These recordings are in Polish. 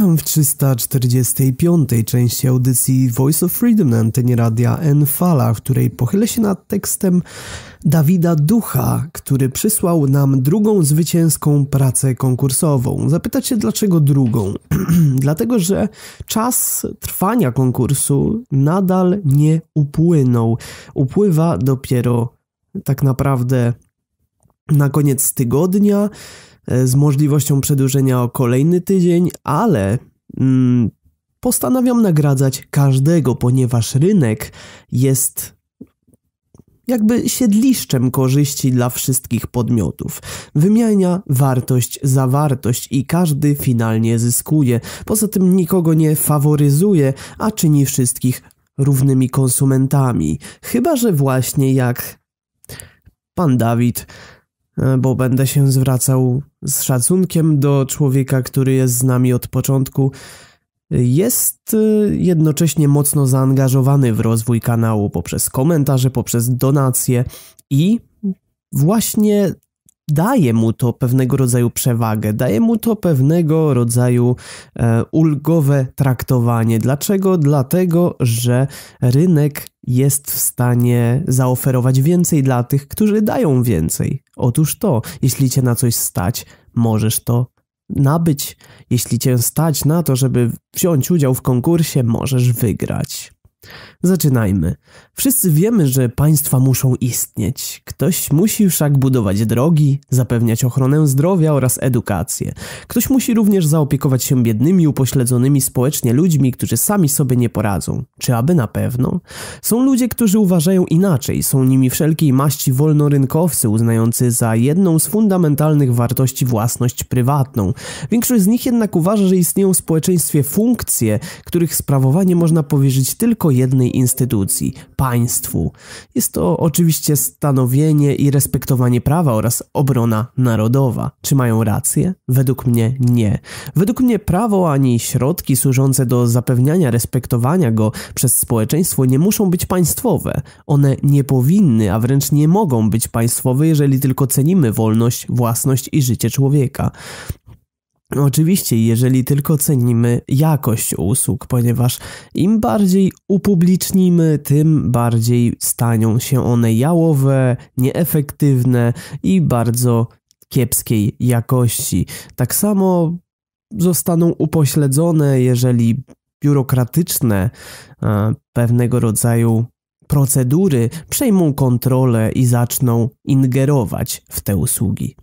Witam w 345. części audycji Voice of Freedom na antenie radia fala w której pochylę się nad tekstem Dawida Ducha, który przysłał nam drugą zwycięską pracę konkursową. Zapytacie dlaczego drugą? Dlatego, że czas trwania konkursu nadal nie upłynął. Upływa dopiero tak naprawdę na koniec tygodnia. E, z możliwością przedłużenia o kolejny tydzień, ale mm, postanawiam nagradzać każdego, ponieważ rynek jest jakby siedliszczem korzyści dla wszystkich podmiotów. Wymienia wartość za wartość i każdy finalnie zyskuje. Poza tym nikogo nie faworyzuje, a czyni wszystkich równymi konsumentami. Chyba, że właśnie jak pan Dawid E, bo będę się zwracał z szacunkiem do człowieka, który jest z nami od początku. Jest e, jednocześnie mocno zaangażowany w rozwój kanału poprzez komentarze, poprzez donacje i właśnie daje mu to pewnego rodzaju przewagę, daje mu to pewnego rodzaju e, ulgowe traktowanie. Dlaczego? Dlatego, że rynek jest w stanie zaoferować więcej dla tych, którzy dają więcej. Otóż to, jeśli cię na coś stać, możesz to nabyć. Jeśli cię stać na to, żeby wziąć udział w konkursie, możesz wygrać. Zaczynajmy. Wszyscy wiemy, że państwa muszą istnieć. Ktoś musi wszak budować drogi, zapewniać ochronę zdrowia oraz edukację. Ktoś musi również zaopiekować się biednymi, upośledzonymi społecznie ludźmi, którzy sami sobie nie poradzą. Czy aby na pewno? Są ludzie, którzy uważają inaczej, są nimi wszelkiej maści wolnorynkowcy, uznający za jedną z fundamentalnych wartości własność prywatną. Większość z nich jednak uważa, że istnieją w społeczeństwie funkcje, których sprawowanie można powierzyć tylko jednemu jednej instytucji państwu. Jest to oczywiście stanowienie i respektowanie prawa oraz obrona narodowa. Czy mają rację? Według mnie nie. Według mnie prawo ani środki służące do zapewniania respektowania go przez społeczeństwo nie muszą być państwowe. One nie powinny, a wręcz nie mogą być państwowe, jeżeli tylko cenimy wolność, własność i życie człowieka. No oczywiście, jeżeli tylko cenimy jakość usług, ponieważ im bardziej upublicznimy, tym bardziej stanią się one jałowe, nieefektywne i bardzo kiepskiej jakości. Tak samo zostaną upośledzone, jeżeli biurokratyczne e, pewnego rodzaju procedury przejmą kontrolę i zaczną ingerować w te usługi.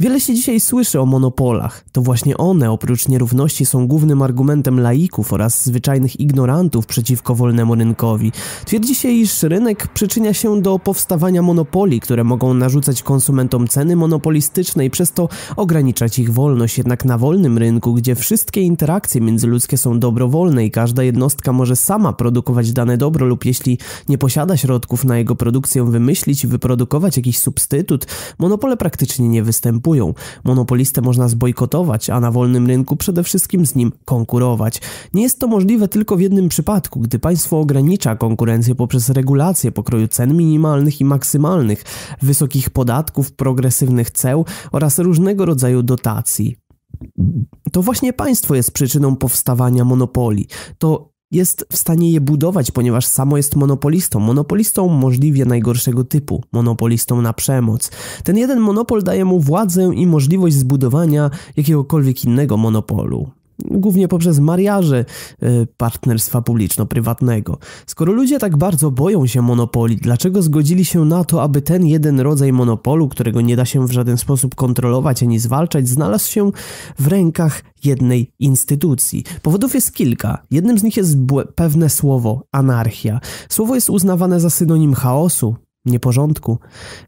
Wiele się dzisiaj słyszy o monopolach. To właśnie one, oprócz nierówności, są głównym argumentem laików oraz zwyczajnych ignorantów przeciwko wolnemu rynkowi. Twierdzi się, iż rynek przyczynia się do powstawania monopoli, które mogą narzucać konsumentom ceny monopolistyczne i przez to ograniczać ich wolność. Jednak na wolnym rynku, gdzie wszystkie interakcje międzyludzkie są dobrowolne i każda jednostka może sama produkować dane dobro lub jeśli nie posiada środków na jego produkcję, wymyślić i wyprodukować jakiś substytut, monopole praktycznie nie występują występują. Monopolistę można zbojkotować, a na wolnym rynku przede wszystkim z nim konkurować. Nie jest to możliwe tylko w jednym przypadku, gdy państwo ogranicza konkurencję poprzez regulacje, pokroju cen minimalnych i maksymalnych, wysokich podatków, progresywnych ceł oraz różnego rodzaju dotacji. To właśnie państwo jest przyczyną powstawania monopolii. To jest w stanie je budować, ponieważ samo jest monopolistą. Monopolistą możliwie najgorszego typu, monopolistą na przemoc. Ten jeden monopol daje mu władzę i możliwość zbudowania jakiegokolwiek innego monopolu głównie poprzez mariaże e, partnerstwa publiczno-prywatnego. Skoro ludzie tak bardzo boją się monopoli, dlaczego zgodzili się na to, aby ten jeden rodzaj monopolu, którego nie da się w żaden sposób kontrolować ani zwalczać, znalazł się w rękach jednej instytucji? Powodów jest kilka. Jednym z nich jest pewne słowo anarchia. Słowo jest uznawane za synonim chaosu, nieporządku,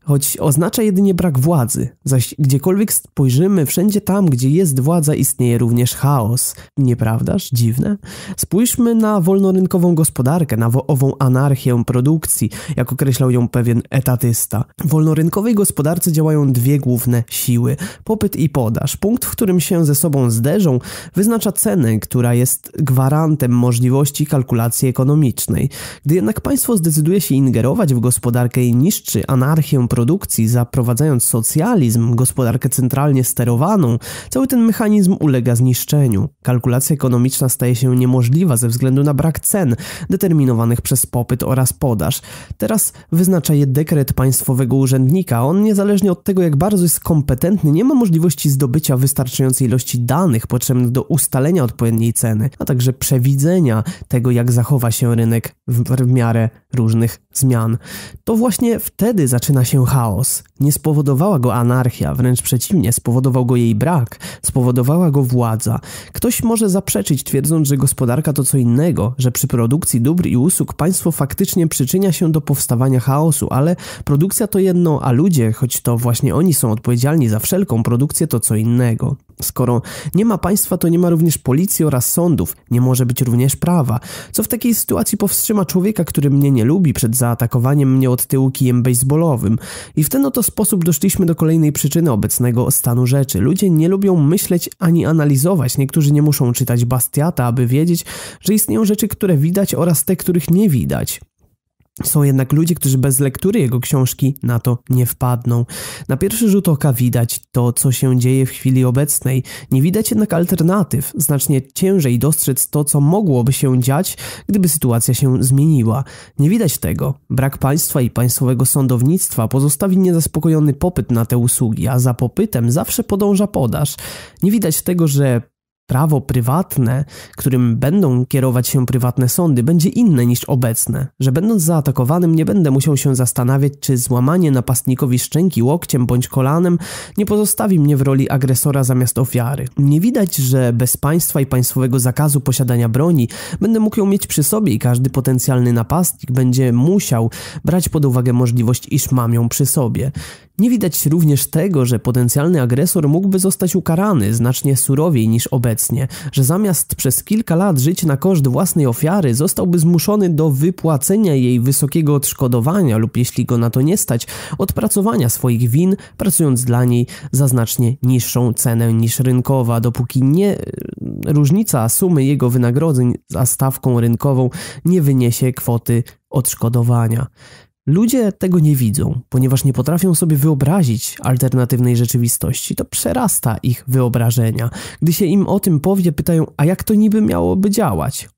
choć oznacza jedynie brak władzy, zaś gdziekolwiek spojrzymy, wszędzie tam, gdzie jest władza, istnieje również chaos. Nieprawdaż? Dziwne? Spójrzmy na wolnorynkową gospodarkę, na ową anarchię produkcji, jak określał ją pewien etatysta. W wolnorynkowej gospodarce działają dwie główne siły, popyt i podaż. Punkt, w którym się ze sobą zderzą, wyznacza cenę, która jest gwarantem możliwości kalkulacji ekonomicznej. Gdy jednak państwo zdecyduje się ingerować w gospodarkę Lepiej niszczy anarchię produkcji, zaprowadzając socjalizm, gospodarkę centralnie sterowaną, cały ten mechanizm ulega zniszczeniu. Kalkulacja ekonomiczna staje się niemożliwa ze względu na brak cen determinowanych przez popyt oraz podaż. Teraz wyznacza je dekret państwowego urzędnika. On niezależnie od tego, jak bardzo jest kompetentny, nie ma możliwości zdobycia wystarczającej ilości danych potrzebnych do ustalenia odpowiedniej ceny, a także przewidzenia tego, jak zachowa się rynek w, w miarę różnych zmian. To właśnie właśnie wtedy zaczyna się chaos. Nie spowodowała go anarchia, wręcz przeciwnie, spowodował go jej brak, spowodowała go władza. Ktoś może zaprzeczyć, twierdząc, że gospodarka to co innego, że przy produkcji dóbr i usług państwo faktycznie przyczynia się do powstawania chaosu, ale produkcja to jedno, a ludzie, choć to właśnie oni są odpowiedzialni za wszelką produkcję, to co innego. Skoro nie ma państwa, to nie ma również policji oraz sądów, nie może być również prawa. Co w takiej sytuacji powstrzyma człowieka, który mnie nie lubi, przed zaatakowaniem mnie od tyłu kijem baseballowym? I w ten oto sposób doszliśmy do kolejnej przyczyny obecnego stanu rzeczy. Ludzie nie lubią myśleć ani analizować, niektórzy nie muszą czytać Bastiata, aby wiedzieć, że istnieją rzeczy, które widać oraz te, których nie widać. Są jednak ludzie, którzy bez lektury jego książki na to nie wpadną. Na pierwszy rzut oka widać to, co się dzieje w chwili obecnej. Nie widać jednak alternatyw. Znacznie ciężej dostrzec to, co mogłoby się dziać, gdyby sytuacja się zmieniła. Nie widać tego. Brak państwa i państwowego sądownictwa pozostawi niezaspokojony popyt na te usługi, a za popytem zawsze podąża podaż. Nie widać tego, że prawo prywatne, którym będą kierować się prywatne sądy, będzie inne niż obecne, że będąc zaatakowanym nie będę musiał się zastanawiać, czy złamanie napastnikowi szczęki łokciem bądź kolanem nie pozostawi mnie w roli agresora zamiast ofiary. Nie widać, że bez państwa i państwowego zakazu posiadania broni będę mógł ją mieć przy sobie i każdy potencjalny napastnik będzie musiał brać pod uwagę możliwość, iż mam ją przy sobie. Nie widać również tego, że potencjalny agresor mógłby zostać ukarany znacznie surowiej niż obecnie, że zamiast przez kilka lat żyć na koszt własnej ofiary, zostałby zmuszony do wypłacenia jej wysokiego odszkodowania lub jeśli go na to nie stać, odpracowania swoich win, pracując dla niej za znacznie niższą cenę niż rynkowa, dopóki nie e, różnica sumy jego wynagrodzeń za stawką rynkową nie wyniesie kwoty odszkodowania. Ludzie tego nie widzą, ponieważ nie potrafią sobie wyobrazić alternatywnej rzeczywistości. To przerasta ich wyobrażenia. Gdy się im o tym powie, pytają, a jak to niby miałoby działać?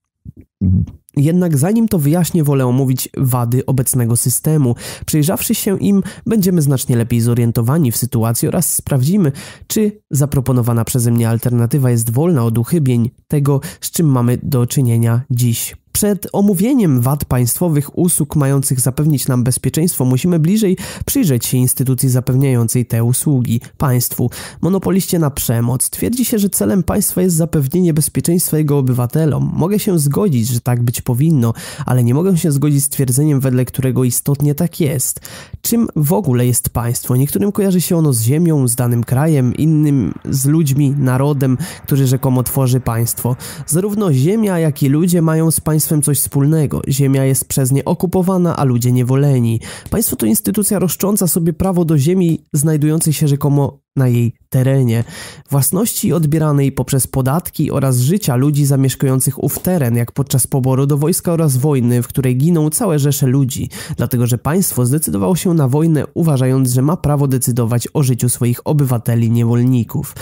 Jednak zanim to wyjaśnię, wolę omówić wady obecnego systemu. Przyjrzawszy się im, będziemy znacznie lepiej zorientowani w sytuacji oraz sprawdzimy, czy zaproponowana przeze mnie alternatywa jest wolna od uchybień tego, z czym mamy do czynienia dziś. Przed omówieniem wad państwowych usług mających zapewnić nam bezpieczeństwo musimy bliżej przyjrzeć się instytucji zapewniającej te usługi państwu. Monopoliście na przemoc twierdzi się, że celem państwa jest zapewnienie bezpieczeństwa jego obywatelom. Mogę się zgodzić, że tak być powinno, ale nie mogę się zgodzić z twierdzeniem, wedle którego istotnie tak jest. Czym w ogóle jest państwo? Niektórym kojarzy się ono z ziemią, z danym krajem, innym z ludźmi, narodem, który rzekomo tworzy państwo. Zarówno ziemia, jak i ludzie mają z państwem państwem coś wspólnego. Ziemia jest przez nie okupowana, a ludzie niewoleni. Państwo to instytucja roszcząca sobie prawo do ziemi znajdującej się rzekomo na jej terenie, własności odbieranej poprzez podatki oraz życia ludzi zamieszkujących ów teren, jak podczas poboru do wojska oraz wojny, w której giną całe rzesze ludzi, dlatego że państwo zdecydowało się na wojnę, uważając, że ma prawo decydować o życiu swoich obywateli niewolników.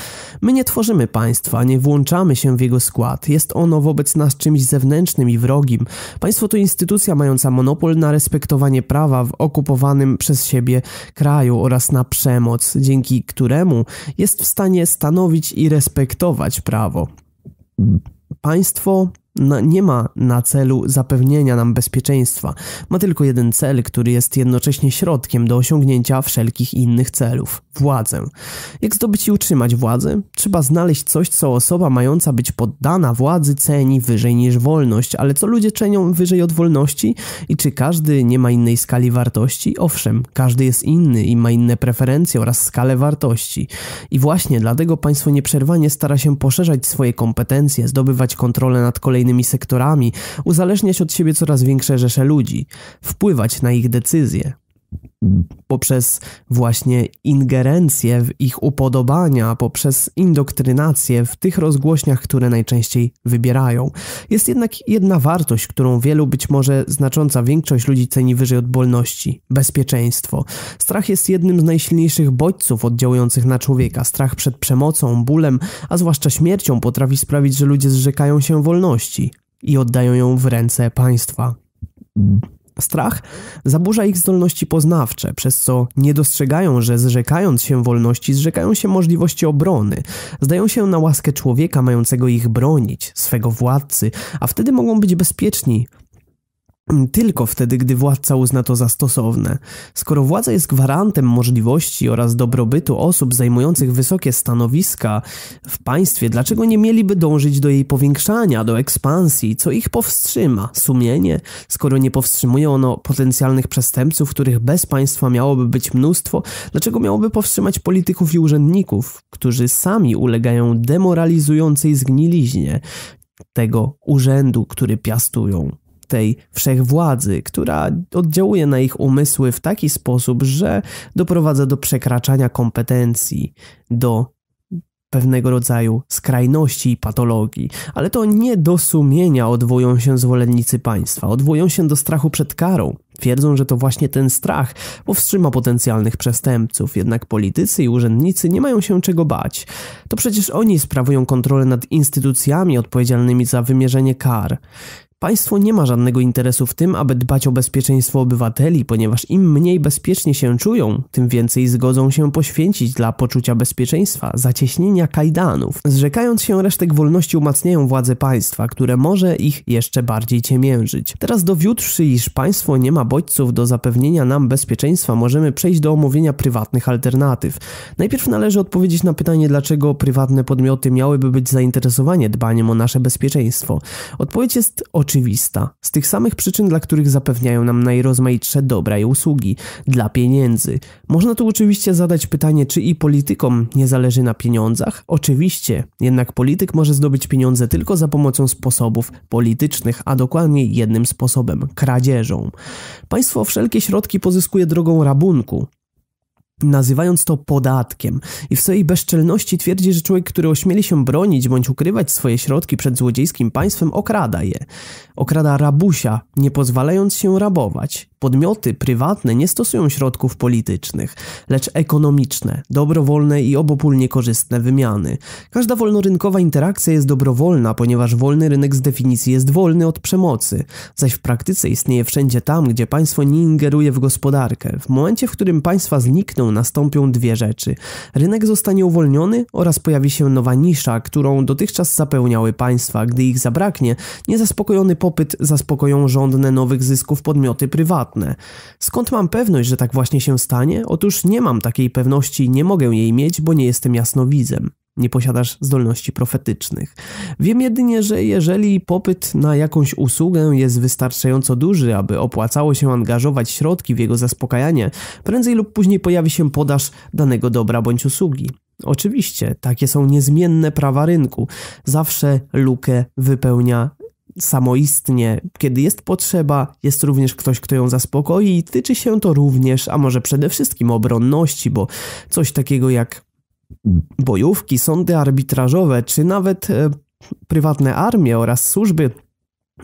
My nie tworzymy państwa, nie włączamy się w jego skład, jest ono wobec nas czymś zewnętrznym i wrogim. Państwo to instytucja mająca monopol na respektowanie prawa w okupowanym przez siebie kraju oraz na przemoc, dzięki której któremu jest w stanie stanowić i respektować prawo. Państwo no, nie ma na celu zapewnienia nam bezpieczeństwa. Ma tylko jeden cel, który jest jednocześnie środkiem do osiągnięcia wszelkich innych celów władzę. Jak zdobyć i utrzymać władzę? Trzeba znaleźć coś, co osoba mająca być poddana władzy ceni wyżej niż wolność, ale co ludzie cenią wyżej od wolności? I czy każdy nie ma innej skali wartości? Owszem, każdy jest inny i ma inne preferencje oraz skalę wartości. I właśnie dlatego państwo nieprzerwanie stara się poszerzać swoje kompetencje, zdobywać kontrolę nad kolejnymi innymi sektorami, uzależniać od siebie coraz większe rzesze ludzi, wpływać na ich decyzje poprzez właśnie ingerencję w ich upodobania, poprzez indoktrynację w tych rozgłośniach, które najczęściej wybierają. Jest jednak jedna wartość, którą wielu, być może znacząca większość ludzi ceni wyżej od wolności bezpieczeństwo. Strach jest jednym z najsilniejszych bodźców oddziałujących na człowieka. Strach przed przemocą, bólem, a zwłaszcza śmiercią potrafi sprawić, że ludzie zrzekają się wolności i oddają ją w ręce państwa. Strach zaburza ich zdolności poznawcze, przez co nie dostrzegają, że zrzekając się wolności, zrzekają się możliwości obrony, zdają się na łaskę człowieka mającego ich bronić, swego władcy, a wtedy mogą być bezpieczni, Mm, tylko wtedy, gdy władca uzna to za stosowne. Skoro władza jest gwarantem możliwości oraz dobrobytu osób zajmujących wysokie stanowiska w państwie, dlaczego nie mieliby dążyć do jej powiększania, do ekspansji? Co ich powstrzyma? Sumienie? Skoro nie powstrzymuje ono potencjalnych przestępców, których bez państwa miałoby być mnóstwo, dlaczego miałoby powstrzymać polityków i urzędników, którzy sami ulegają demoralizującej zgniliźnie tego urzędu, który piastują? tej wszechwładzy, która oddziałuje na ich umysły w taki sposób, że doprowadza do przekraczania kompetencji, do pewnego rodzaju skrajności i patologii, ale to nie do sumienia odwołują się zwolennicy państwa, odwołują się do strachu przed karą. Twierdzą, że to właśnie ten strach powstrzyma potencjalnych przestępców, jednak politycy i urzędnicy nie mają się czego bać. To przecież oni sprawują kontrolę nad instytucjami odpowiedzialnymi za wymierzenie kar. Państwo nie ma żadnego interesu w tym, aby dbać o bezpieczeństwo obywateli, ponieważ im mniej bezpiecznie się czują, tym więcej zgodzą się poświęcić dla poczucia bezpieczeństwa, zacieśnienia kajdanów. Zrzekając się resztek wolności umacniają władze państwa, które może ich jeszcze bardziej ciemiężyć. Teraz dowiódłszy, iż państwo nie ma bodźców do zapewnienia nam bezpieczeństwa, możemy przejść do omówienia prywatnych alternatyw. Najpierw należy odpowiedzieć na pytanie, dlaczego prywatne podmioty miałyby być zainteresowane dbaniem o nasze bezpieczeństwo. Odpowiedź jest oczywista oczywista, z tych samych przyczyn, dla których zapewniają nam najrozmaitsze dobra i usługi, dla pieniędzy. Można tu oczywiście zadać pytanie, czy i politykom nie zależy na pieniądzach? Oczywiście, jednak polityk może zdobyć pieniądze tylko za pomocą sposobów politycznych, a dokładnie jednym sposobem kradzieżą. Państwo wszelkie środki pozyskuje drogą rabunku, nazywając to podatkiem. I w swojej bezczelności twierdzi, że człowiek, który ośmieli się bronić bądź ukrywać swoje środki przed złodziejskim państwem, okrada je. Okrada rabusia, nie pozwalając się rabować. Podmioty prywatne nie stosują środków politycznych, lecz ekonomiczne, dobrowolne i obopólnie korzystne wymiany. Każda wolnorynkowa interakcja jest dobrowolna, ponieważ wolny rynek z definicji jest wolny od przemocy, zaś w praktyce istnieje wszędzie tam, gdzie państwo nie ingeruje w gospodarkę. W momencie, w którym państwa znikną nastąpią dwie rzeczy. Rynek zostanie uwolniony oraz pojawi się nowa nisza, którą dotychczas zapełniały państwa. Gdy ich zabraknie, niezaspokojony popyt zaspokoją żądne nowych zysków podmioty prywatne. Skąd mam pewność, że tak właśnie się stanie? Otóż nie mam takiej pewności, nie mogę jej mieć, bo nie jestem jasnowidzem nie posiadasz zdolności profetycznych. Wiem jedynie, że jeżeli popyt na jakąś usługę jest wystarczająco duży, aby opłacało się angażować środki w jego zaspokajanie, prędzej lub później pojawi się podaż danego dobra bądź usługi. Oczywiście, takie są niezmienne prawa rynku. Zawsze lukę wypełnia samoistnie. Kiedy jest potrzeba, jest również ktoś, kto ją zaspokoi i tyczy się to również, a może przede wszystkim obronności, bo coś takiego jak bojówki, sądy arbitrażowe, czy nawet e, prywatne armie oraz służby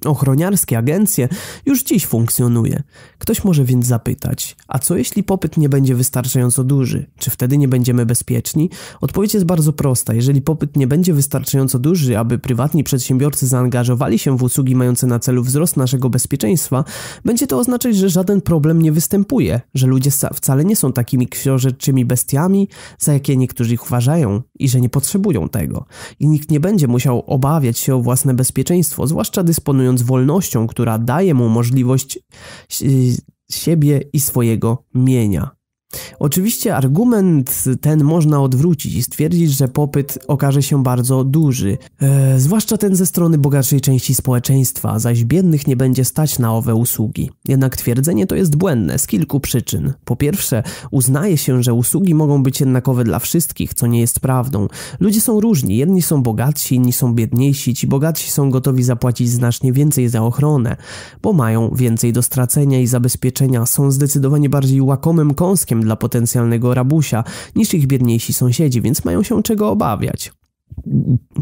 ochroniarskie agencje już dziś funkcjonuje. Ktoś może więc zapytać, a co jeśli popyt nie będzie wystarczająco duży? Czy wtedy nie będziemy bezpieczni? Odpowiedź jest bardzo prosta. Jeżeli popyt nie będzie wystarczająco duży, aby prywatni przedsiębiorcy zaangażowali się w usługi mające na celu wzrost naszego bezpieczeństwa, będzie to oznaczać, że żaden problem nie występuje, że ludzie wcale nie są takimi książeczymi bestiami, za jakie niektórzy ich uważają i że nie potrzebują tego. I nikt nie będzie musiał obawiać się o własne bezpieczeństwo, zwłaszcza dysponując dysponując wolnością, która daje mu możliwość e, siebie i swojego mienia. Oczywiście argument ten można odwrócić i stwierdzić, że popyt okaże się bardzo duży, e, zwłaszcza ten ze strony bogatszej części społeczeństwa, zaś biednych nie będzie stać na owe usługi. Jednak twierdzenie to jest błędne z kilku przyczyn. Po pierwsze, uznaje się, że usługi mogą być jednakowe dla wszystkich, co nie jest prawdą. Ludzie są różni, jedni są bogatsi, inni są biedniejsi, ci bogatsi są gotowi zapłacić znacznie więcej za ochronę, bo mają więcej do stracenia i zabezpieczenia, są zdecydowanie bardziej łakomym kąskiem dla potencjalnego rabusia niż ich biedniejsi sąsiedzi, więc mają się czego obawiać.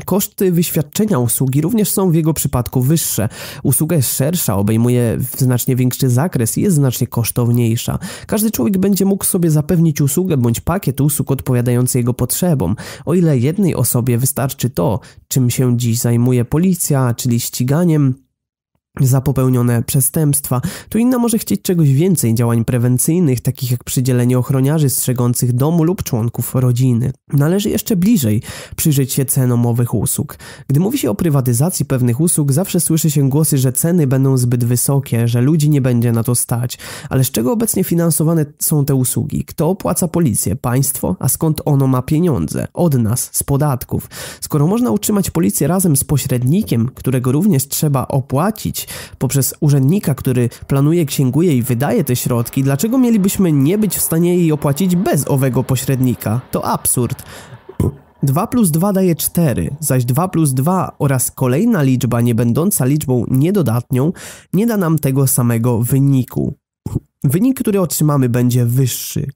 Koszty wyświadczenia usługi również są w jego przypadku wyższe. Usługa jest szersza, obejmuje znacznie większy zakres i jest znacznie kosztowniejsza. Każdy człowiek będzie mógł sobie zapewnić usługę bądź pakiet usług odpowiadający jego potrzebom. O ile jednej osobie wystarczy to, czym się dziś zajmuje policja, czyli ściganiem za popełnione przestępstwa, to inna może chcieć czegoś więcej działań prewencyjnych, takich jak przydzielenie ochroniarzy strzegących domu lub członków rodziny. Należy jeszcze bliżej przyjrzeć się cenom owych usług. Gdy mówi się o prywatyzacji pewnych usług, zawsze słyszy się głosy, że ceny będą zbyt wysokie, że ludzi nie będzie na to stać. Ale z czego obecnie finansowane są te usługi? Kto opłaca policję? Państwo? A skąd ono ma pieniądze? Od nas, z podatków. Skoro można utrzymać policję razem z pośrednikiem, którego również trzeba opłacić, poprzez urzędnika, który planuje, księguje i wydaje te środki, dlaczego mielibyśmy nie być w stanie jej opłacić bez owego pośrednika? To absurd. 2 plus 2 daje 4, zaś 2 plus 2 oraz kolejna liczba niebędąca liczbą niedodatnią nie da nam tego samego wyniku. Wynik, który otrzymamy będzie wyższy.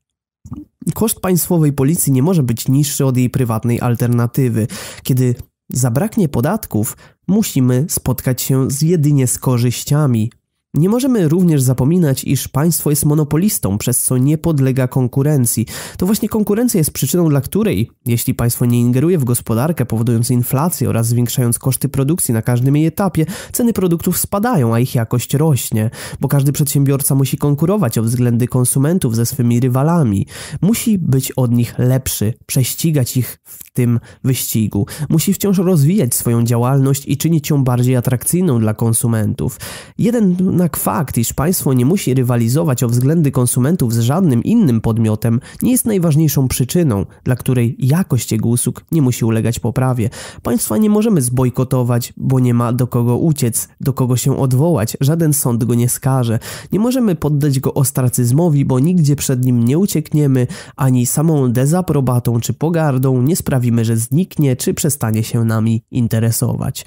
Koszt państwowej policji nie może być niższy od jej prywatnej alternatywy. Kiedy zabraknie podatków, musimy spotkać się z jedynie z korzyściami. Nie możemy również zapominać, iż państwo jest monopolistą, przez co nie podlega konkurencji. To właśnie konkurencja jest przyczyną, dla której, jeśli państwo nie ingeruje w gospodarkę, powodując inflację oraz zwiększając koszty produkcji na każdym jej etapie, ceny produktów spadają, a ich jakość rośnie, bo każdy przedsiębiorca musi konkurować o względy konsumentów ze swymi rywalami. Musi być od nich lepszy, prześcigać ich w tym wyścigu. Musi wciąż rozwijać swoją działalność i czynić ją bardziej atrakcyjną dla konsumentów. Jeden na jednak fakt, iż państwo nie musi rywalizować o względy konsumentów z żadnym innym podmiotem, nie jest najważniejszą przyczyną, dla której jakość jego usług nie musi ulegać poprawie. Państwa nie możemy zbojkotować, bo nie ma do kogo uciec, do kogo się odwołać, żaden sąd go nie skaże. Nie możemy poddać go ostracyzmowi, bo nigdzie przed nim nie uciekniemy, ani samą dezaprobatą czy pogardą nie sprawimy, że zniknie czy przestanie się nami interesować.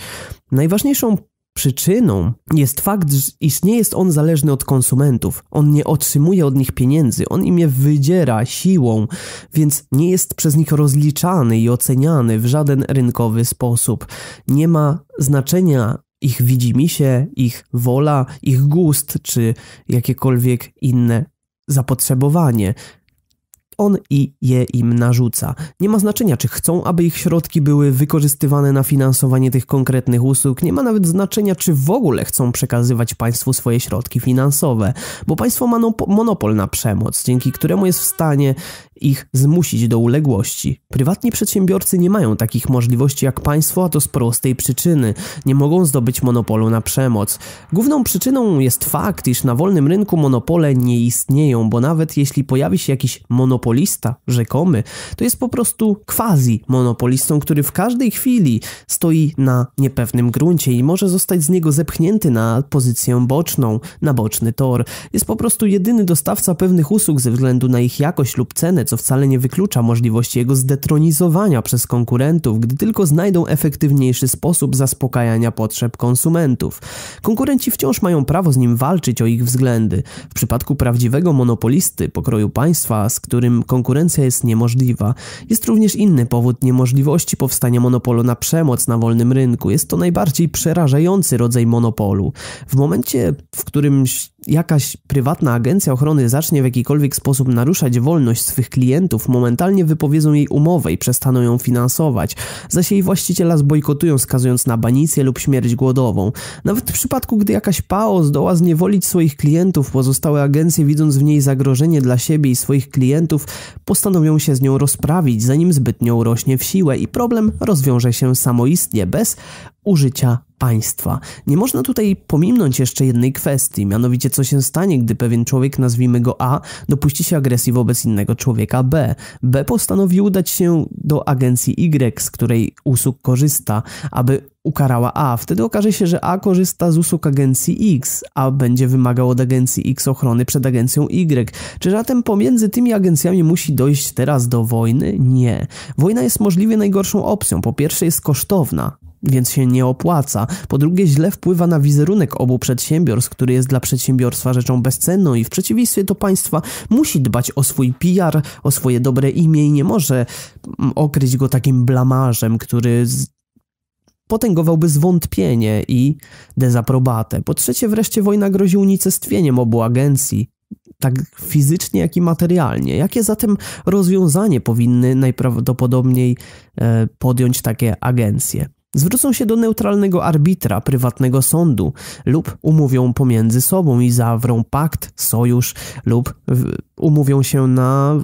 Najważniejszą Przyczyną jest fakt, iż nie jest on zależny od konsumentów. On nie otrzymuje od nich pieniędzy, on im je wydziera siłą, więc nie jest przez nich rozliczany i oceniany w żaden rynkowy sposób. Nie ma znaczenia ich widzimisię, ich wola, ich gust czy jakiekolwiek inne zapotrzebowanie on i je im narzuca. Nie ma znaczenia, czy chcą, aby ich środki były wykorzystywane na finansowanie tych konkretnych usług, nie ma nawet znaczenia, czy w ogóle chcą przekazywać państwu swoje środki finansowe, bo państwo ma no, monopol na przemoc, dzięki któremu jest w stanie ich zmusić do uległości. Prywatni przedsiębiorcy nie mają takich możliwości jak państwo, a to z prostej przyczyny. Nie mogą zdobyć monopolu na przemoc. Główną przyczyną jest fakt, iż na wolnym rynku monopole nie istnieją, bo nawet jeśli pojawi się jakiś monopolista, rzekomy, to jest po prostu quasi-monopolistą, który w każdej chwili stoi na niepewnym gruncie i może zostać z niego zepchnięty na pozycję boczną, na boczny tor. Jest po prostu jedyny dostawca pewnych usług ze względu na ich jakość lub cenę, co wcale nie wyklucza możliwości jego zdetronizowania przez konkurentów, gdy tylko znajdą efektywniejszy sposób zaspokajania potrzeb konsumentów. Konkurenci wciąż mają prawo z nim walczyć o ich względy. W przypadku prawdziwego monopolisty pokroju państwa, z którym konkurencja jest niemożliwa, jest również inny powód niemożliwości powstania monopolu na przemoc na wolnym rynku. Jest to najbardziej przerażający rodzaj monopolu. W momencie, w którym jakaś prywatna agencja ochrony zacznie w jakikolwiek sposób naruszać wolność swych klientów, momentalnie wypowiedzą jej umowę i przestaną ją finansować, zaś jej właściciela zbojkotują, skazując na banicję lub śmierć głodową. Nawet w przypadku, gdy jakaś PAO zdoła zniewolić swoich klientów, pozostałe agencje, widząc w niej zagrożenie dla siebie i swoich klientów, postanowią się z nią rozprawić, zanim zbytnio urośnie w siłę i problem rozwiąże się samoistnie, bez użycia państwa. Nie można tutaj pominąć jeszcze jednej kwestii, mianowicie co się stanie, gdy pewien człowiek, nazwijmy go A, dopuści się agresji wobec innego człowieka B. B postanowi udać się do agencji Y, z której usług korzysta, aby ukarała A. Wtedy okaże się, że A korzysta z usług agencji X, a będzie wymagał od agencji X ochrony przed agencją Y. Czy zatem pomiędzy tymi agencjami musi dojść teraz do wojny? Nie. Wojna jest możliwie najgorszą opcją. Po pierwsze jest kosztowna, więc się nie opłaca. Po drugie, źle wpływa na wizerunek obu przedsiębiorstw, który jest dla przedsiębiorstwa rzeczą bezcenną i w przeciwieństwie do państwa musi dbać o swój PR, o swoje dobre imię i nie może mm, okryć go takim blamarzem, który potęgowałby zwątpienie i dezaprobatę. Po trzecie, wreszcie wojna grozi unicestwieniem obu agencji, tak fizycznie, jak i materialnie. Jakie zatem rozwiązanie powinny najprawdopodobniej e, podjąć takie agencje? Zwrócą się do neutralnego arbitra, prywatnego sądu lub umówią pomiędzy sobą i zawrą pakt, sojusz lub umówią się na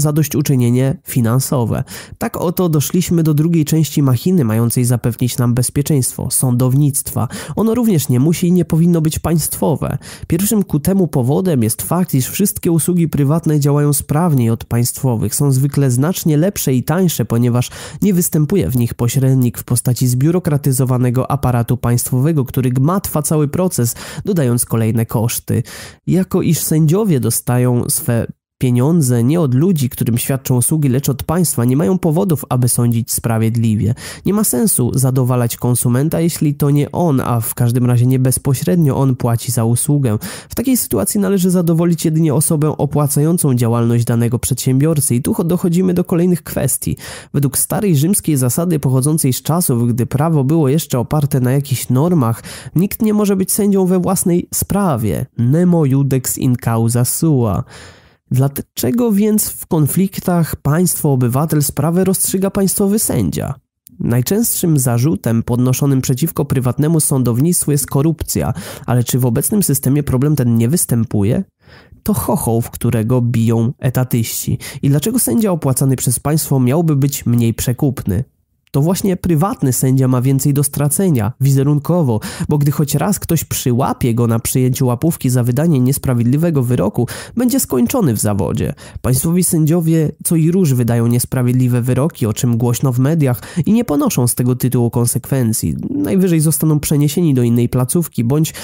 zadośćuczynienie finansowe. Tak oto doszliśmy do drugiej części machiny mającej zapewnić nam bezpieczeństwo sądownictwa. Ono również nie musi i nie powinno być państwowe. Pierwszym ku temu powodem jest fakt, iż wszystkie usługi prywatne działają sprawniej od państwowych, są zwykle znacznie lepsze i tańsze, ponieważ nie występuje w nich pośrednik w postaci zbiurokratyzowanego aparatu państwowego, który gmatwa cały proces, dodając kolejne koszty. Jako iż sędziowie dostają swe pieniądze nie od ludzi, którym świadczą usługi, lecz od państwa, nie mają powodów, aby sądzić sprawiedliwie. Nie ma sensu zadowalać konsumenta, jeśli to nie on, a w każdym razie nie bezpośrednio on płaci za usługę. W takiej sytuacji należy zadowolić jedynie osobę opłacającą działalność danego przedsiębiorcy i tu dochodzimy do kolejnych kwestii. Według starej rzymskiej zasady pochodzącej z czasów, gdy prawo było jeszcze oparte na jakichś normach, nikt nie może być sędzią we własnej sprawie. Nemo judex in causa sua. Dlaczego więc w konfliktach państwo-obywatel sprawę rozstrzyga państwowy sędzia? Najczęstszym zarzutem podnoszonym przeciwko prywatnemu sądownictwu jest korupcja, ale czy w obecnym systemie problem ten nie występuje? To chochoł, w którego biją etatyści. I dlaczego sędzia opłacany przez państwo miałby być mniej przekupny? to właśnie prywatny sędzia ma więcej do stracenia, wizerunkowo, bo gdy choć raz ktoś przyłapie go na przyjęciu łapówki za wydanie niesprawiedliwego wyroku, będzie skończony w zawodzie. Państwowi sędziowie co i róż wydają niesprawiedliwe wyroki, o czym głośno w mediach i nie ponoszą z tego tytułu konsekwencji. Najwyżej zostaną przeniesieni do innej placówki bądź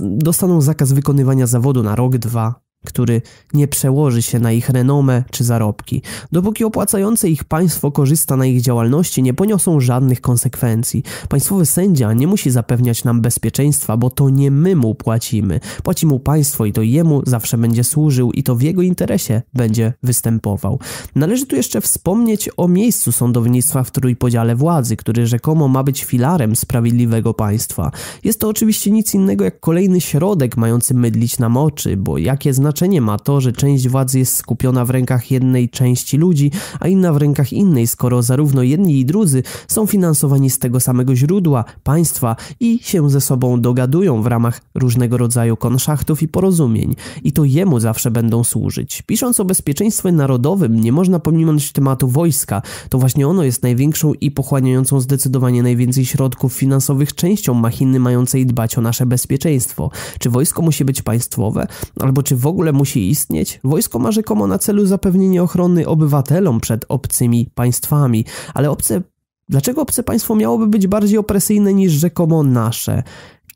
dostaną zakaz wykonywania zawodu na rok, dwa który nie przełoży się na ich renomę czy zarobki. Dopóki opłacające ich państwo korzysta na ich działalności, nie poniosą żadnych konsekwencji. Państwowy sędzia nie musi zapewniać nam bezpieczeństwa, bo to nie my mu płacimy. Płaci mu państwo i to jemu zawsze będzie służył i to w jego interesie będzie występował. Należy tu jeszcze wspomnieć o miejscu sądownictwa w trójpodziale władzy, który rzekomo ma być filarem sprawiedliwego państwa. Jest to oczywiście nic innego jak kolejny środek mający mydlić nam oczy, bo jakie znaczenie znaczenie ma to, że część władzy jest skupiona w rękach jednej części ludzi, a inna w rękach innej, skoro zarówno jedni i drudzy są finansowani z tego samego źródła, państwa i się ze sobą dogadują w ramach różnego rodzaju konszachtów i porozumień. I to jemu zawsze będą służyć. Pisząc o bezpieczeństwie narodowym, nie można pominąć tematu wojska. To właśnie ono jest największą i pochłaniającą zdecydowanie najwięcej środków finansowych częścią machiny mającej dbać o nasze bezpieczeństwo. Czy wojsko musi być państwowe? Albo czy w ogóle ogóle musi istnieć? Wojsko ma rzekomo na celu zapewnienie ochrony obywatelom przed obcymi państwami, ale obce. Dlaczego obce państwo miałoby być bardziej opresyjne niż rzekomo nasze?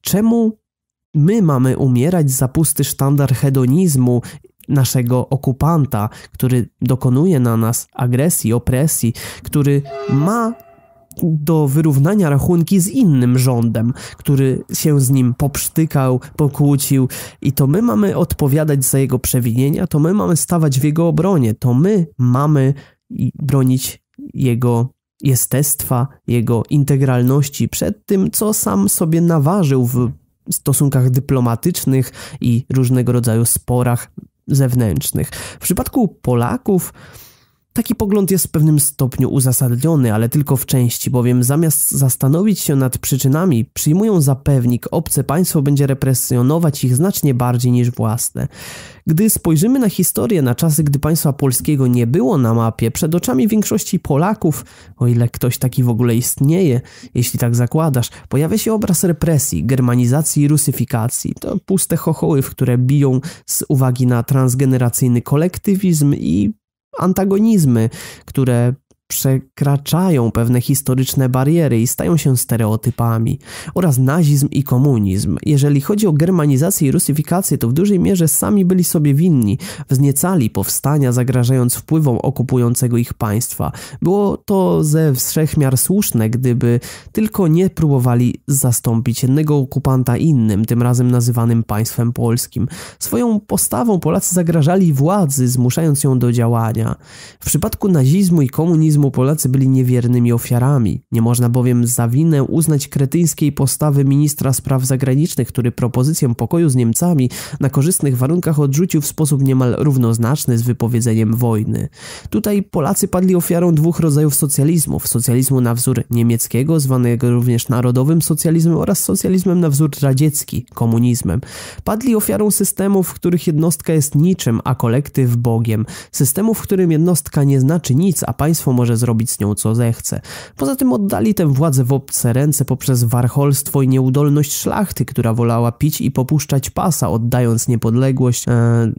Czemu my mamy umierać za pusty sztandar hedonizmu naszego okupanta, który dokonuje na nas agresji, opresji, który ma do wyrównania rachunki z innym rządem, który się z nim poprztykał, pokłócił i to my mamy odpowiadać za jego przewinienia, to my mamy stawać w jego obronie, to my mamy bronić jego jestestwa, jego integralności przed tym, co sam sobie naważył w stosunkach dyplomatycznych i różnego rodzaju sporach zewnętrznych. W przypadku Polaków Taki pogląd jest w pewnym stopniu uzasadniony, ale tylko w części, bowiem zamiast zastanowić się nad przyczynami, przyjmują za pewnik, obce państwo będzie represjonować ich znacznie bardziej niż własne. Gdy spojrzymy na historię, na czasy, gdy państwa polskiego nie było na mapie, przed oczami większości Polaków, o ile ktoś taki w ogóle istnieje, jeśli tak zakładasz, pojawia się obraz represji, germanizacji i rusyfikacji. To puste chochoły, w które biją z uwagi na transgeneracyjny kolektywizm i antagonizmy, które przekraczają pewne historyczne bariery i stają się stereotypami, oraz nazizm i komunizm. Jeżeli chodzi o germanizację i rusyfikację, to w dużej mierze sami byli sobie winni, wzniecali powstania, zagrażając wpływom okupującego ich państwa. Było to ze wszechmiar słuszne, gdyby tylko nie próbowali zastąpić jednego okupanta innym, tym razem nazywanym państwem polskim. Swoją postawą Polacy zagrażali władzy, zmuszając ją do działania. W przypadku nazizmu i komunizmu komunizmu Polacy byli niewiernymi ofiarami. Nie można bowiem za winę uznać kretyńskiej postawy ministra spraw zagranicznych, który propozycję pokoju z Niemcami na korzystnych warunkach odrzucił w sposób niemal równoznaczny z wypowiedzeniem wojny. Tutaj Polacy padli ofiarą dwóch rodzajów socjalizmów. Socjalizmu na wzór niemieckiego, zwanego również narodowym socjalizmem oraz socjalizmem na wzór radziecki, komunizmem. Padli ofiarą systemów, w których jednostka jest niczym, a kolektyw Bogiem. Systemów, w którym jednostka nie znaczy nic, a państwo może może zrobić z nią co zechce. Poza tym oddali tę władzę w obce ręce poprzez warcholstwo i nieudolność szlachty, która wolała pić i popuszczać pasa, oddając niepodległość e,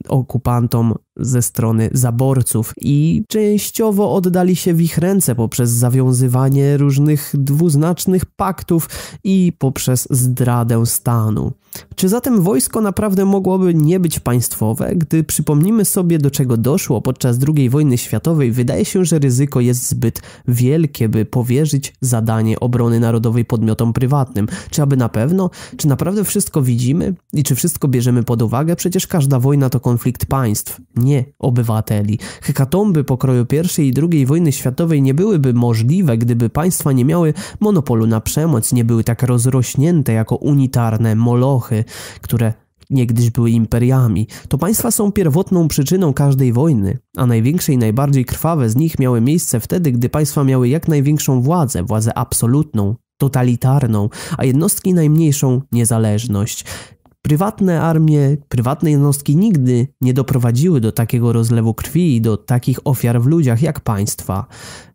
okupantom ze strony zaborców i częściowo oddali się w ich ręce poprzez zawiązywanie różnych dwuznacznych paktów i poprzez zdradę stanu. Czy zatem wojsko naprawdę mogłoby nie być państwowe? Gdy przypomnimy sobie do czego doszło podczas II wojny światowej, wydaje się, że ryzyko jest zbyt wielkie, by powierzyć zadanie obrony narodowej podmiotom prywatnym. Czy aby na pewno? Czy naprawdę wszystko widzimy? I czy wszystko bierzemy pod uwagę? Przecież każda wojna to konflikt państw nie obywateli. Hekatomby pokroju I i II wojny światowej nie byłyby możliwe, gdyby państwa nie miały monopolu na przemoc, nie były tak rozrośnięte jako unitarne molochy, które niegdyś były imperiami. To państwa są pierwotną przyczyną każdej wojny, a największe i najbardziej krwawe z nich miały miejsce wtedy, gdy państwa miały jak największą władzę, władzę absolutną, totalitarną, a jednostki najmniejszą niezależność. Prywatne armie, prywatne jednostki nigdy nie doprowadziły do takiego rozlewu krwi i do takich ofiar w ludziach jak państwa.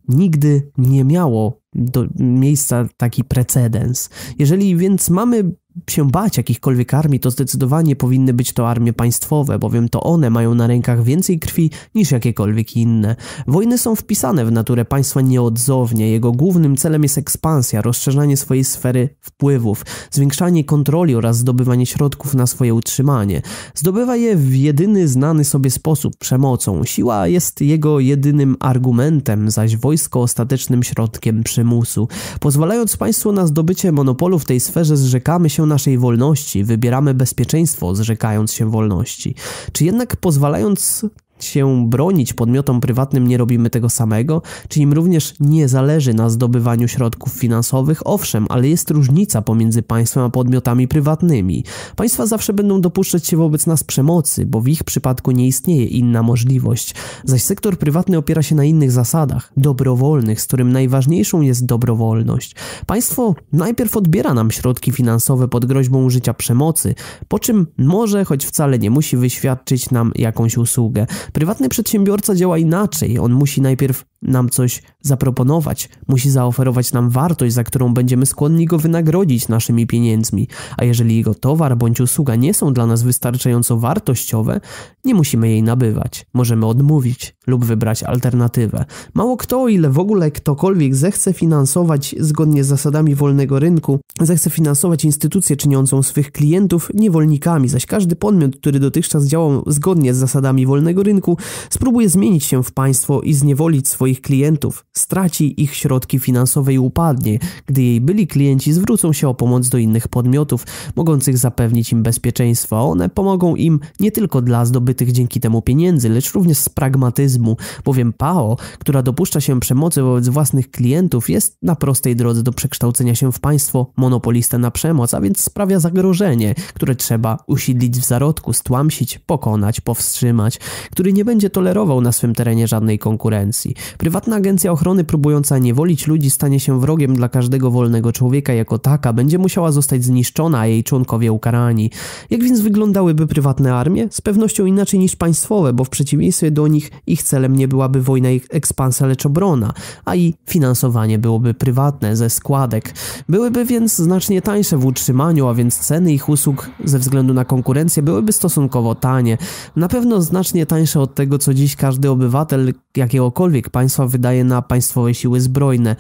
Nigdy nie miało do miejsca taki precedens. Jeżeli więc mamy się bać jakichkolwiek armii, to zdecydowanie powinny być to armie państwowe, bowiem to one mają na rękach więcej krwi niż jakiekolwiek inne. Wojny są wpisane w naturę państwa nieodzownie, jego głównym celem jest ekspansja, rozszerzanie swojej sfery wpływów, zwiększanie kontroli oraz zdobywanie środków na swoje utrzymanie. Zdobywa je w jedyny znany sobie sposób przemocą. Siła jest jego jedynym argumentem, zaś wojsko ostatecznym środkiem przymusu. Pozwalając państwu na zdobycie monopolu w tej sferze, zrzekamy się się naszej wolności, wybieramy bezpieczeństwo, zrzekając się wolności, czy jednak pozwalając się bronić podmiotom prywatnym, nie robimy tego samego? Czy im również nie zależy na zdobywaniu środków finansowych? Owszem, ale jest różnica pomiędzy państwem a podmiotami prywatnymi. Państwa zawsze będą dopuszczać się wobec nas przemocy, bo w ich przypadku nie istnieje inna możliwość. Zaś sektor prywatny opiera się na innych zasadach, dobrowolnych, z którym najważniejszą jest dobrowolność. Państwo najpierw odbiera nam środki finansowe pod groźbą użycia przemocy, po czym może, choć wcale nie musi, wyświadczyć nam jakąś usługę. Prywatny przedsiębiorca działa inaczej. On musi najpierw nam coś zaproponować, musi zaoferować nam wartość, za którą będziemy skłonni go wynagrodzić naszymi pieniędzmi, a jeżeli jego towar bądź usługa nie są dla nas wystarczająco wartościowe, nie musimy jej nabywać. Możemy odmówić lub wybrać alternatywę. Mało kto, o ile w ogóle ktokolwiek zechce finansować zgodnie z zasadami wolnego rynku, zechce finansować instytucję czyniącą swych klientów niewolnikami, zaś każdy podmiot, który dotychczas działał zgodnie z zasadami wolnego rynku, spróbuje zmienić się w państwo i zniewolić swoich swoich klientów, straci ich środki finansowe i upadnie, gdy jej byli klienci zwrócą się o pomoc do innych podmiotów, mogących zapewnić im bezpieczeństwo, one pomogą im nie tylko dla zdobytych dzięki temu pieniędzy, lecz również z pragmatyzmu, bowiem PAO, która dopuszcza się przemocy wobec własnych klientów, jest na prostej drodze do przekształcenia się w państwo monopolistę na przemoc, a więc sprawia zagrożenie, które trzeba usiedlić w zarodku, stłamsić, pokonać, powstrzymać, który nie będzie tolerował na swym terenie żadnej konkurencji. Prywatna agencja ochrony próbująca niewolić ludzi stanie się wrogiem dla każdego wolnego człowieka jako taka, będzie musiała zostać zniszczona, a jej członkowie ukarani. Jak więc wyglądałyby prywatne armie? Z pewnością inaczej niż państwowe, bo w przeciwieństwie do nich ich celem nie byłaby wojna i ekspansja, lecz obrona, a i finansowanie byłoby prywatne, ze składek. Byłyby więc znacznie tańsze w utrzymaniu, a więc ceny ich usług ze względu na konkurencję byłyby stosunkowo tanie. Na pewno znacznie tańsze od tego, co dziś każdy obywatel jakiegokolwiek państwa państwa wydaje na państwowe siły zbrojne.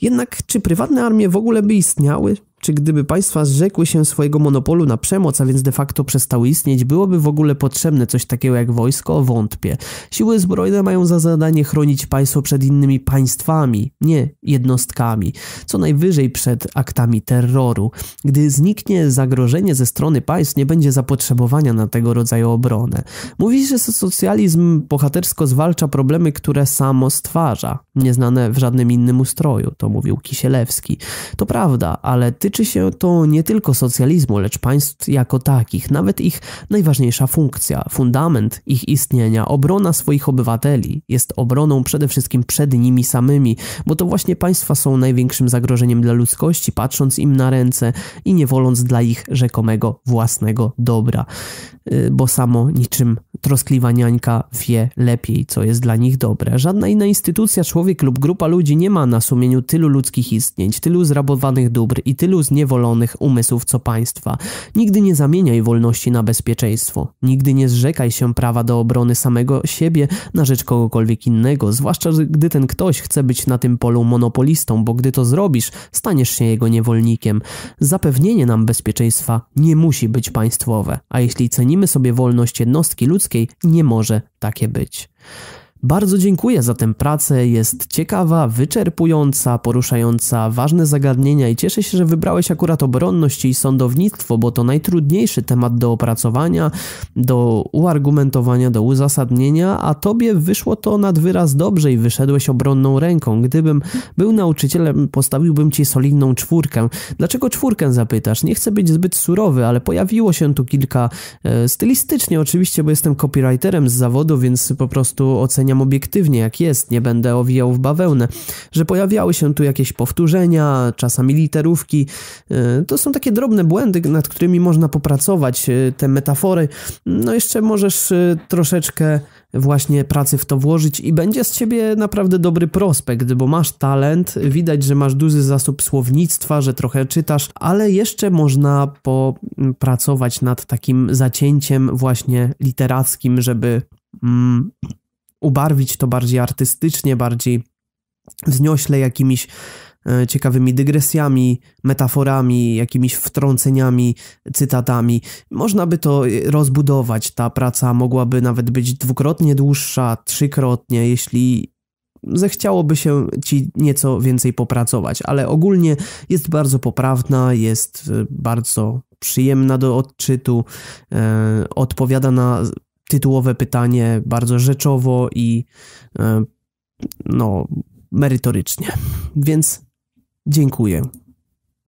Jednak czy prywatne armie w ogóle by istniały? czy gdyby państwa zrzekły się swojego monopolu na przemoc, a więc de facto przestały istnieć, byłoby w ogóle potrzebne coś takiego jak wojsko? Wątpię. Siły zbrojne mają za zadanie chronić państwo przed innymi państwami, nie jednostkami, co najwyżej przed aktami terroru. Gdy zniknie zagrożenie ze strony państw, nie będzie zapotrzebowania na tego rodzaju obronę. Mówi się, że socjalizm bohatersko zwalcza problemy, które samo stwarza, nieznane w żadnym innym ustroju, to mówił Kisielewski. To prawda, ale ty Tyczy się to nie tylko socjalizmu, lecz państw jako takich, nawet ich najważniejsza funkcja, fundament ich istnienia, obrona swoich obywateli jest obroną przede wszystkim przed nimi samymi, bo to właśnie państwa są największym zagrożeniem dla ludzkości, patrząc im na ręce i nie woląc dla ich rzekomego własnego dobra. Y, bo samo niczym troskliwa niańka wie lepiej, co jest dla nich dobre. Żadna inna instytucja, człowiek lub grupa ludzi nie ma na sumieniu tylu ludzkich istnień, tylu zrabowanych dóbr i tylu zniewolonych umysłów co państwa. Nigdy nie zamieniaj wolności na bezpieczeństwo. Nigdy nie zrzekaj się prawa do obrony samego siebie na rzecz kogokolwiek innego, zwłaszcza gdy ten ktoś chce być na tym polu monopolistą, bo gdy to zrobisz, staniesz się jego niewolnikiem. Zapewnienie nam bezpieczeństwa nie musi być państwowe, a jeśli cenimy cenimy sobie wolność jednostki ludzkiej, nie może takie być. Bardzo dziękuję za tę pracę, jest ciekawa, wyczerpująca, poruszająca ważne zagadnienia i cieszę się, że wybrałeś akurat obronność i sądownictwo, bo to najtrudniejszy temat do opracowania, do uargumentowania, do uzasadnienia, a tobie wyszło to nad wyraz dobrze i wyszedłeś obronną ręką. Gdybym był nauczycielem, postawiłbym ci solidną czwórkę. Dlaczego czwórkę zapytasz? Nie chcę być zbyt surowy, ale pojawiło się tu kilka, e, stylistycznie oczywiście, bo jestem copywriterem z zawodu, więc po prostu oceniam oceniam obiektywnie jak jest, nie będę owijał w bawełnę, że pojawiały się tu jakieś powtórzenia, czasami literówki. Y, to są takie drobne błędy, nad którymi można popracować, y, te metafory. No jeszcze możesz y, troszeczkę właśnie pracy w to włożyć i będzie z ciebie naprawdę dobry prospekt, bo masz talent, widać, że masz duży zasób słownictwa, że trochę czytasz, ale jeszcze można popracować nad takim zacięciem właśnie literackim, żeby mm, ubarwić to bardziej artystycznie, bardziej wzniośle jakimiś e, ciekawymi dygresjami, metaforami, jakimiś wtrąceniami, cytatami. Można by to e, rozbudować. Ta praca mogłaby nawet być dwukrotnie dłuższa, trzykrotnie, jeśli zechciałoby się ci nieco więcej popracować, ale ogólnie jest bardzo poprawna, jest e, bardzo przyjemna do odczytu, odpowiada na tytułowe pytanie bardzo rzeczowo i e, no, merytorycznie. Więc dziękuję.